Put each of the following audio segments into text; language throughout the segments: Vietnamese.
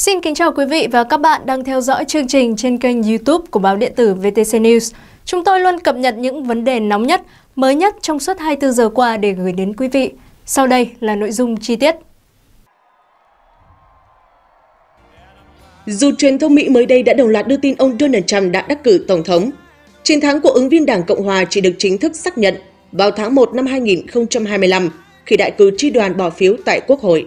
Xin kính chào quý vị và các bạn đang theo dõi chương trình trên kênh YouTube của báo điện tử VTC News. Chúng tôi luôn cập nhật những vấn đề nóng nhất, mới nhất trong suốt 24 giờ qua để gửi đến quý vị. Sau đây là nội dung chi tiết. Dù truyền thông Mỹ mới đây đã đồng loạt đưa tin ông Donald Trump đã đắc cử Tổng thống, chiến thắng của ứng viên Đảng Cộng Hòa chỉ được chính thức xác nhận vào tháng 1 năm 2025 khi đại cử tri đoàn bỏ phiếu tại Quốc hội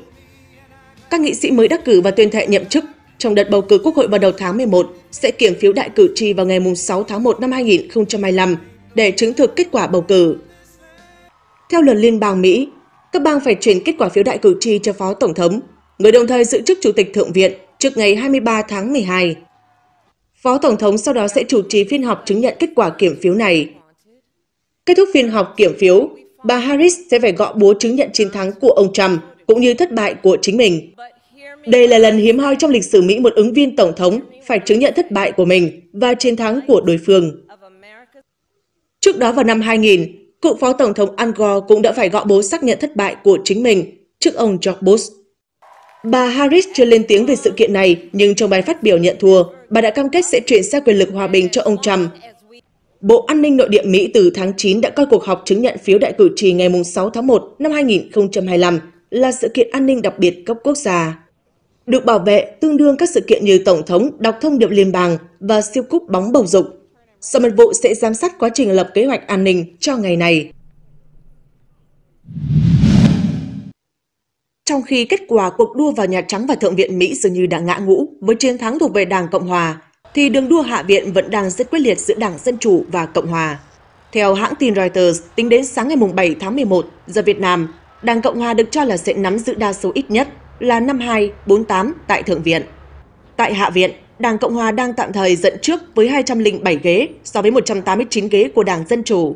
các nghị sĩ mới đắc cử và tuyên thệ nhậm chức trong đợt bầu cử Quốc hội vào đầu tháng 11 sẽ kiểm phiếu đại cử tri vào ngày 6 tháng 1 năm 2025 để chứng thực kết quả bầu cử. Theo luật liên bang Mỹ, các bang phải chuyển kết quả phiếu đại cử tri cho Phó Tổng thống, người đồng thời giữ chức Chủ tịch Thượng viện trước ngày 23 tháng 12. Phó Tổng thống sau đó sẽ chủ trì phiên họp chứng nhận kết quả kiểm phiếu này. Kết thúc phiên họp kiểm phiếu, bà Harris sẽ phải gõ búa chứng nhận chiến thắng của ông Trump – cũng như thất bại của chính mình. Đây là lần hiếm hoi trong lịch sử Mỹ một ứng viên tổng thống phải chứng nhận thất bại của mình và chiến thắng của đối phương. Trước đó vào năm 2000, cựu phó tổng thống Al Gore cũng đã phải gõ bố xác nhận thất bại của chính mình trước ông George Bush. Bà Harris chưa lên tiếng về sự kiện này, nhưng trong bài phát biểu nhận thua, bà đã cam kết sẽ chuyển sang quyền lực hòa bình cho ông Trump. Bộ An ninh Nội địa Mỹ từ tháng 9 đã coi cuộc họp chứng nhận phiếu đại cử tri ngày 6 tháng 1 năm 2025 là sự kiện an ninh đặc biệt cấp quốc gia, được bảo vệ tương đương các sự kiện như Tổng thống đọc thông điệp liên bang và siêu cúp bóng bầu dục. Sở Mật vụ sẽ giám sát quá trình lập kế hoạch an ninh cho ngày này. Trong khi kết quả cuộc đua vào Nhà Trắng và Thượng viện Mỹ dường như đã ngã ngũ với chiến thắng thuộc về Đảng Cộng Hòa, thì đường đua Hạ viện vẫn đang rất quyết liệt giữa Đảng Dân Chủ và Cộng Hòa. Theo hãng tin Reuters, tính đến sáng ngày 7 tháng 11 giờ Việt Nam, Đảng Cộng Hòa được cho là sẽ nắm giữ đa số ít nhất là 5248 tại Thượng viện. Tại Hạ viện, Đảng Cộng Hòa đang tạm thời dẫn trước với 207 ghế so với 189 ghế của Đảng Dân Chủ.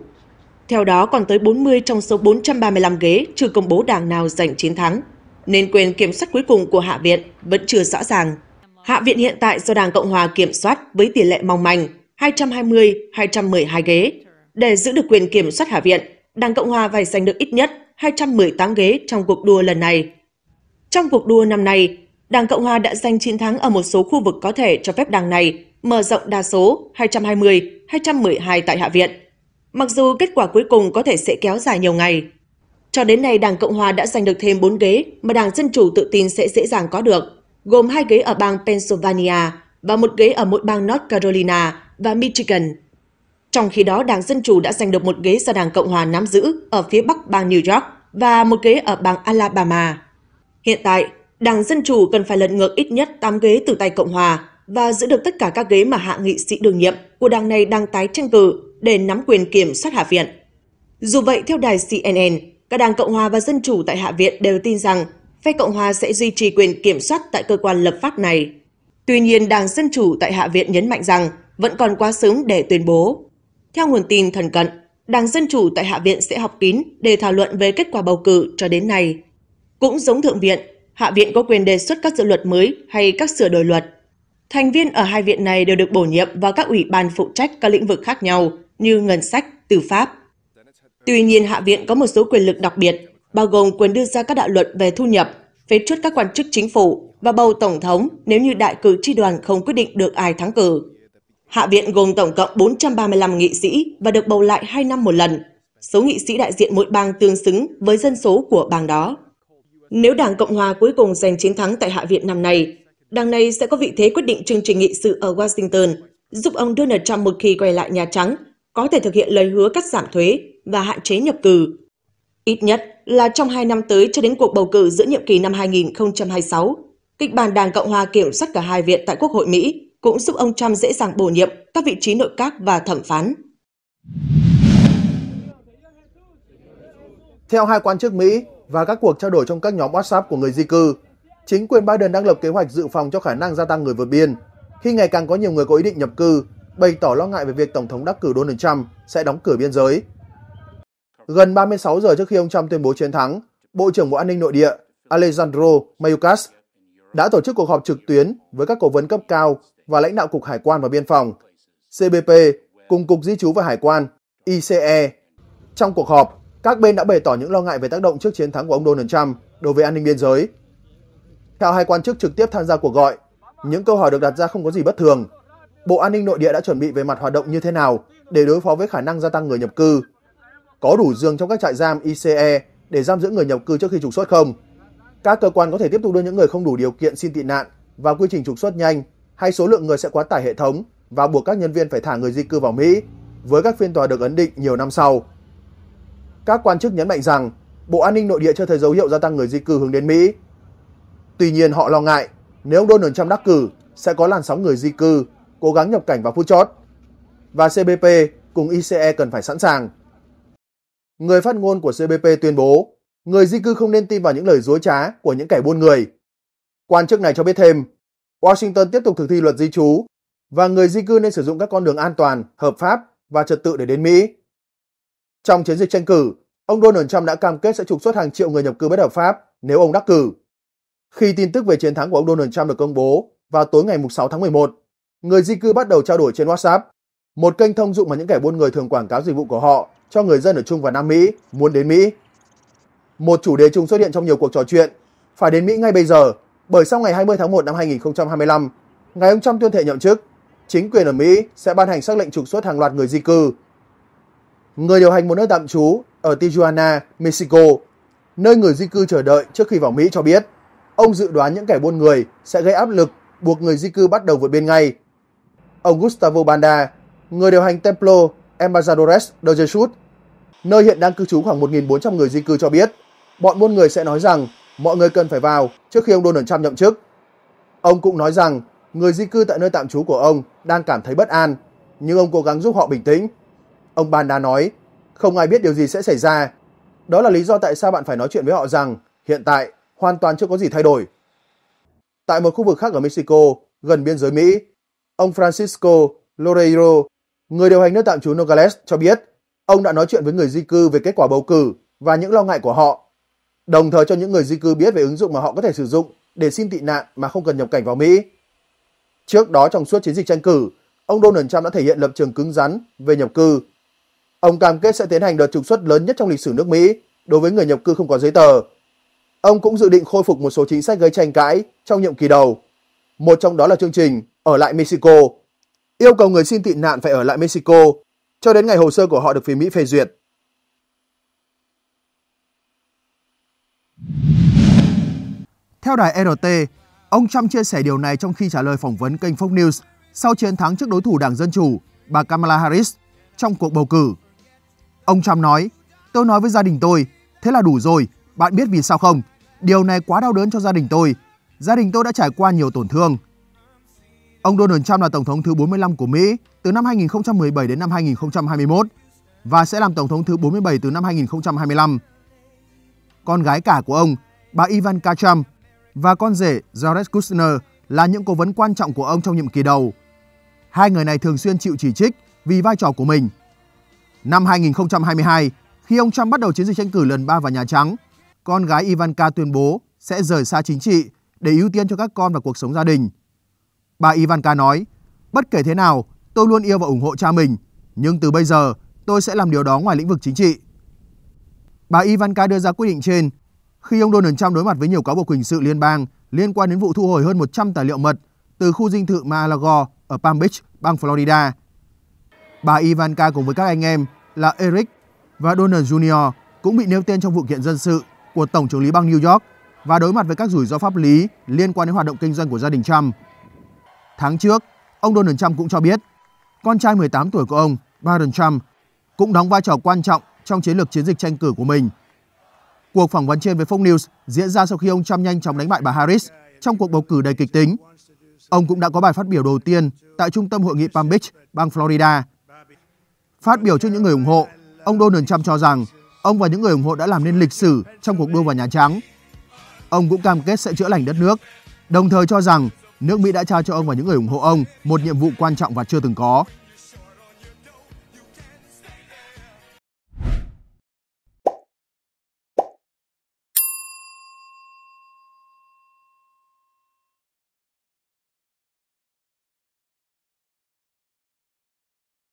Theo đó, còn tới 40 trong số 435 ghế chưa công bố đảng nào giành chiến thắng, nên quyền kiểm soát cuối cùng của Hạ viện vẫn chưa rõ ràng. Hạ viện hiện tại do Đảng Cộng Hòa kiểm soát với tỷ lệ mong manh 220-212 ghế. Để giữ được quyền kiểm soát Hạ viện, Đảng Cộng Hòa phải giành được ít nhất 218 ghế trong cuộc đua lần này. Trong cuộc đua năm nay, Đảng Cộng hòa đã giành chiến thắng ở một số khu vực có thể cho phép đảng này mở rộng đa số 220, 212 tại Hạ viện. Mặc dù kết quả cuối cùng có thể sẽ kéo dài nhiều ngày. Cho đến nay, Đảng Cộng hòa đã giành được thêm 4 ghế mà Đảng Dân Chủ tự tin sẽ dễ dàng có được, gồm hai ghế ở bang Pennsylvania và một ghế ở mỗi bang North Carolina và Michigan. Trong khi đó, Đảng Dân Chủ đã giành được một ghế do Đảng Cộng Hòa nắm giữ ở phía bắc bang New York và một ghế ở bang Alabama. Hiện tại, Đảng Dân Chủ cần phải lật ngược ít nhất 8 ghế từ tay Cộng Hòa và giữ được tất cả các ghế mà hạ nghị sĩ đương nhiệm của đảng này đang tái tranh cử để nắm quyền kiểm soát Hạ viện. Dù vậy, theo đài CNN, cả Đảng Cộng Hòa và Dân Chủ tại Hạ viện đều tin rằng phe Cộng Hòa sẽ duy trì quyền kiểm soát tại cơ quan lập pháp này. Tuy nhiên, Đảng Dân Chủ tại Hạ viện nhấn mạnh rằng vẫn còn quá sớm để tuyên bố theo nguồn tin thần cận, Đảng Dân Chủ tại Hạ viện sẽ họp kín để thảo luận về kết quả bầu cử cho đến nay. Cũng giống Thượng viện, Hạ viện có quyền đề xuất các dự luật mới hay các sửa đổi luật. Thành viên ở hai viện này đều được bổ nhiệm vào các ủy ban phụ trách các lĩnh vực khác nhau như ngân sách, tư pháp. Tuy nhiên, Hạ viện có một số quyền lực đặc biệt, bao gồm quyền đưa ra các đạo luật về thu nhập, phế truất các quan chức chính phủ và bầu tổng thống nếu như đại cử tri đoàn không quyết định được ai thắng cử. Hạ viện gồm tổng cộng 435 nghị sĩ và được bầu lại 2 năm một lần. Số nghị sĩ đại diện mỗi bang tương xứng với dân số của bang đó. Nếu Đảng Cộng hòa cuối cùng giành chiến thắng tại Hạ viện năm nay, đảng này sẽ có vị thế quyết định chương trình nghị sự ở Washington, giúp ông Donald Trump một khi quay lại Nhà Trắng có thể thực hiện lời hứa cắt giảm thuế và hạn chế nhập cử. Ít nhất là trong hai năm tới cho đến cuộc bầu cử giữa nhiệm kỳ năm 2026, kịch bản Đảng Cộng hòa kiểm soát cả hai viện tại Quốc hội Mỹ cũng giúp ông Trump dễ dàng bổ nhiệm các vị trí nội các và thẩm phán. Theo hai quan chức Mỹ và các cuộc trao đổi trong các nhóm WhatsApp của người di cư, chính quyền Biden đang lập kế hoạch dự phòng cho khả năng gia tăng người vượt biên khi ngày càng có nhiều người có ý định nhập cư bày tỏ lo ngại về việc Tổng thống đắc cử Donald Trump sẽ đóng cửa biên giới. Gần 36 giờ trước khi ông Trump tuyên bố chiến thắng, Bộ trưởng Bộ An ninh Nội địa Alejandro Mayorkas đã tổ chức cuộc họp trực tuyến với các cố vấn cấp cao và lãnh đạo Cục Hải quan và Biên phòng, CBP cùng Cục Di trú và Hải quan, ICE. Trong cuộc họp, các bên đã bày tỏ những lo ngại về tác động trước chiến thắng của ông Donald Trump đối với an ninh biên giới. Theo hai quan chức trực tiếp tham gia cuộc gọi, những câu hỏi được đặt ra không có gì bất thường. Bộ An ninh Nội địa đã chuẩn bị về mặt hoạt động như thế nào để đối phó với khả năng gia tăng người nhập cư? Có đủ giường trong các trại giam ICE để giam giữ người nhập cư trước khi trục xuất không? Các cơ quan có thể tiếp tục đưa những người không đủ điều kiện xin tị nạn và quy trình trục xuất nhanh hay số lượng người sẽ quá tải hệ thống và buộc các nhân viên phải thả người di cư vào Mỹ với các phiên tòa được ấn định nhiều năm sau. Các quan chức nhấn mạnh rằng Bộ An ninh Nội địa chưa thấy dấu hiệu gia tăng người di cư hướng đến Mỹ. Tuy nhiên họ lo ngại nếu ông Donald Trump đắc cử sẽ có làn sóng người di cư cố gắng nhập cảnh vào phút chót và CBP cùng ICE cần phải sẵn sàng. Người phát ngôn của CBP tuyên bố người di cư không nên tin vào những lời dối trá của những kẻ buôn người. Quan chức này cho biết thêm Washington tiếp tục thực thi luật di trú và người di cư nên sử dụng các con đường an toàn, hợp pháp và trật tự để đến Mỹ. Trong chiến dịch tranh cử, ông Donald Trump đã cam kết sẽ trục xuất hàng triệu người nhập cư bất hợp pháp nếu ông đắc cử. Khi tin tức về chiến thắng của ông Donald Trump được công bố vào tối ngày 6 tháng 11, người di cư bắt đầu trao đổi trên WhatsApp, một kênh thông dụng mà những kẻ buôn người thường quảng cáo dịch vụ của họ cho người dân ở Trung và Nam Mỹ muốn đến Mỹ. Một chủ đề chung xuất hiện trong nhiều cuộc trò chuyện, phải đến Mỹ ngay bây giờ bởi sau ngày 20 tháng 1 năm 2025, ngày ông Trump tuyên thệ nhậm chức, chính quyền ở Mỹ sẽ ban hành sắc lệnh trục xuất hàng loạt người di cư. Người điều hành một nơi tạm trú ở Tijuana, Mexico, nơi người di cư chờ đợi trước khi vào Mỹ cho biết, ông dự đoán những kẻ buôn người sẽ gây áp lực buộc người di cư bắt đầu vượt biên ngay. Ông Gustavo Banda, người điều hành Templo Embajadores de Jesus, nơi hiện đang cư trú khoảng 1.400 người di cư cho biết, bọn buôn người sẽ nói rằng mọi người cần phải vào trước khi ông Donald Trump nhậm chức. Ông cũng nói rằng người di cư tại nơi tạm trú của ông đang cảm thấy bất an, nhưng ông cố gắng giúp họ bình tĩnh. Ông Banda nói, không ai biết điều gì sẽ xảy ra. Đó là lý do tại sao bạn phải nói chuyện với họ rằng hiện tại hoàn toàn chưa có gì thay đổi. Tại một khu vực khác ở Mexico, gần biên giới Mỹ, ông Francisco Loreiro, người điều hành nơi tạm trú Nogales cho biết, ông đã nói chuyện với người di cư về kết quả bầu cử và những lo ngại của họ đồng thời cho những người di cư biết về ứng dụng mà họ có thể sử dụng để xin tị nạn mà không cần nhập cảnh vào Mỹ. Trước đó trong suốt chiến dịch tranh cử, ông Donald Trump đã thể hiện lập trường cứng rắn về nhập cư. Ông cam kết sẽ tiến hành đợt trục xuất lớn nhất trong lịch sử nước Mỹ đối với người nhập cư không có giấy tờ. Ông cũng dự định khôi phục một số chính sách gây tranh cãi trong nhiệm kỳ đầu. Một trong đó là chương trình Ở lại Mexico, yêu cầu người xin tị nạn phải ở lại Mexico cho đến ngày hồ sơ của họ được phía Mỹ phê duyệt. Theo đài RT, ông Trump chia sẻ điều này trong khi trả lời phỏng vấn kênh Fox News sau chiến thắng trước đối thủ Đảng Dân Chủ, bà Kamala Harris, trong cuộc bầu cử. Ông Trump nói, tôi nói với gia đình tôi, thế là đủ rồi, bạn biết vì sao không? Điều này quá đau đớn cho gia đình tôi. Gia đình tôi đã trải qua nhiều tổn thương. Ông Donald Trump là Tổng thống thứ 45 của Mỹ từ năm 2017 đến năm 2021 và sẽ làm Tổng thống thứ 47 từ năm 2025. Con gái cả của ông, bà Ivanka Trump, và con rể Jared Kushner là những cố vấn quan trọng của ông trong nhiệm kỳ đầu. Hai người này thường xuyên chịu chỉ trích vì vai trò của mình. Năm 2022, khi ông Trump bắt đầu chiến dịch tranh cử lần 3 vào Nhà Trắng, con gái Ivanka tuyên bố sẽ rời xa chính trị để ưu tiên cho các con và cuộc sống gia đình. Bà Ivanka nói, bất kể thế nào, tôi luôn yêu và ủng hộ cha mình, nhưng từ bây giờ tôi sẽ làm điều đó ngoài lĩnh vực chính trị. Bà Ivanka đưa ra quyết định trên khi ông Donald Trump đối mặt với nhiều cáo buộc hình sự liên bang liên quan đến vụ thu hồi hơn 100 tài liệu mật từ khu dinh thự Mar-a-Lago ở Palm Beach, bang Florida. Bà Ivanka cùng với các anh em là Eric và Donald Jr. cũng bị nêu tên trong vụ kiện dân sự của Tổng trưởng lý bang New York và đối mặt với các rủi ro pháp lý liên quan đến hoạt động kinh doanh của gia đình Trump. Tháng trước, ông Donald Trump cũng cho biết con trai 18 tuổi của ông, Biden Trump, cũng đóng vai trò quan trọng trong chiến lược chiến dịch tranh cử của mình Cuộc phỏng vấn trên với Fox News diễn ra sau khi ông Trump nhanh chóng đánh bại bà Harris trong cuộc bầu cử đầy kịch tính. Ông cũng đã có bài phát biểu đầu tiên tại trung tâm hội nghị Palm Beach, bang Florida. Phát biểu trước những người ủng hộ, ông Donald Trump cho rằng ông và những người ủng hộ đã làm nên lịch sử trong cuộc đua vào Nhà Trắng. Ông cũng cam kết sẽ chữa lành đất nước, đồng thời cho rằng nước Mỹ đã trao cho ông và những người ủng hộ ông một nhiệm vụ quan trọng và chưa từng có.